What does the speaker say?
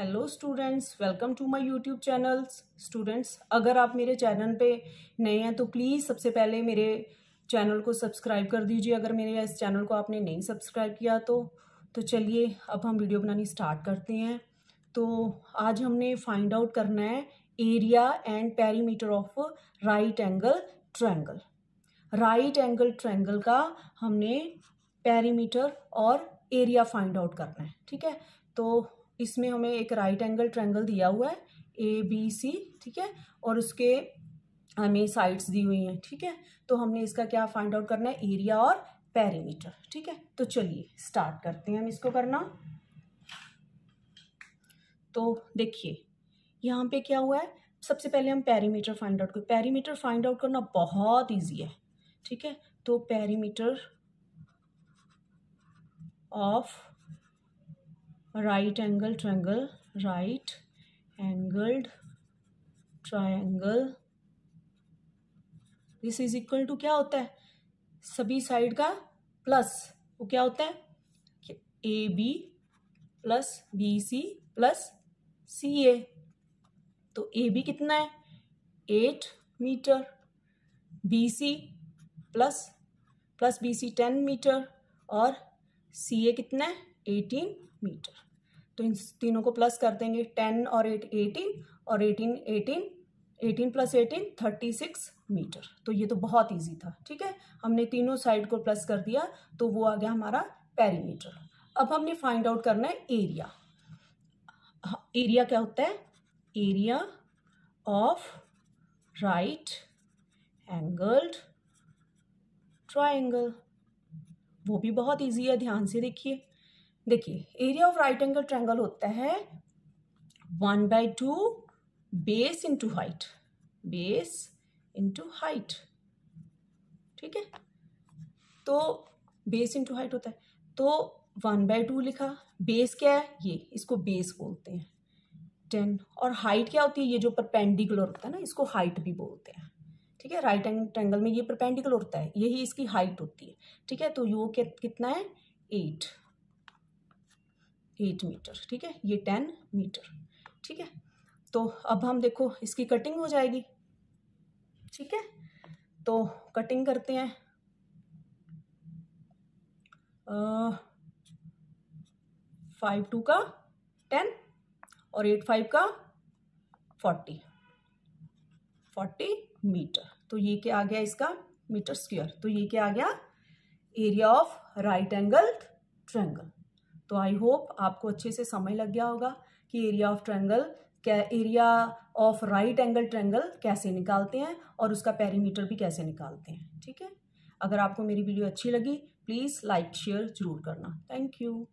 hello students welcome to my YouTube channels students अगर आप मेरे चैनल पे नए हैं तो प्लीज़ सबसे पहले मेरे चैनल को सब्सक्राइब कर दीजिए अगर मेरे इस चैनल को आपने नहीं सब्सक्राइब किया तो तो चलिए अब हम वीडियो बनानी स्टार्ट करते हैं तो आज हमने फाइंड आउट करना है area and perimeter of right angle triangle right angle triangle का हमने पैरीमीटर और एरिया फाइंड आउट करना है ठीक है तो इसमें हमें एक राइट एंगल ट्रैंगल दिया हुआ है ए बी सी ठीक है और उसके हमें साइड्स दी हुई हैं ठीक है तो हमने इसका क्या फाइंड आउट करना है एरिया और पैरीमीटर ठीक है तो चलिए स्टार्ट करते हैं हम इसको करना तो देखिए यहाँ पे क्या हुआ है सबसे पहले हम पैरीमीटर फाइंड आउट करें पैरीमीटर फाइंड आउट करना बहुत ईजी है ठीक है तो perimeter of right angle triangle right angled triangle this is equal to क्या होता है सभी साइड का प्लस वो क्या होता है A B plus B C plus C A तो ए बी कितना है eight metre B C plus plus B C ten metre और सी ए कितना है एटीन मीटर तो इन तीनों को प्लस कर देंगे टेन और एट एटीन और eighteen eighteen eighteen plus eighteen thirty six metre तो ये तो बहुत ईजी था ठीक है हमने तीनों साइड को प्लस कर दिया तो वो आ गया हमारा पेरीमीटर अब हमने फाइंड आउट करना है एरिया हाँ, एरिया क्या होता है area of right angled triangle वो भी बहुत ईजी है ध्यान से देखिए देखिए area of right angle triangle होता है one by two base into height base into height ठीक है तो बेस इंटू हाइट होता है तो वन बाई टू लिखा बेस क्या है ये इसको बेस बोलते हैं टेन और हाइट क्या होती है ये जो परपेंडिकुलर होता है ना इसको हाइट भी बोलते हैं ठीक है राइट एंगल ट्रैंगल में ये परपेंडिकुलर होता है यही इसकी हाइट होती है ठीक है तो यो कितना है एट एट मीटर ठीक है ये टेन मीटर ठीक है तो अब हम देखो इसकी कटिंग हो जाएगी ठीक है तो कटिंग करते हैं फाइव टू का टेन और एट फाइव का फोर्टी फोर्टी मीटर तो ये क्या आ गया इसका मीटर स्क्वायर तो ये क्या आ गया area of right angle triangle तो आई होप आपको अच्छे से समझ लग गया होगा कि एरिया ऑफ ट्रैंगल क्या area of right angle triangle कैसे निकालते हैं और उसका पैरीमीटर भी कैसे निकालते हैं ठीक है अगर आपको मेरी वीडियो अच्छी लगी प्लीज़ लाइक शेयर जरूर करना थैंक यू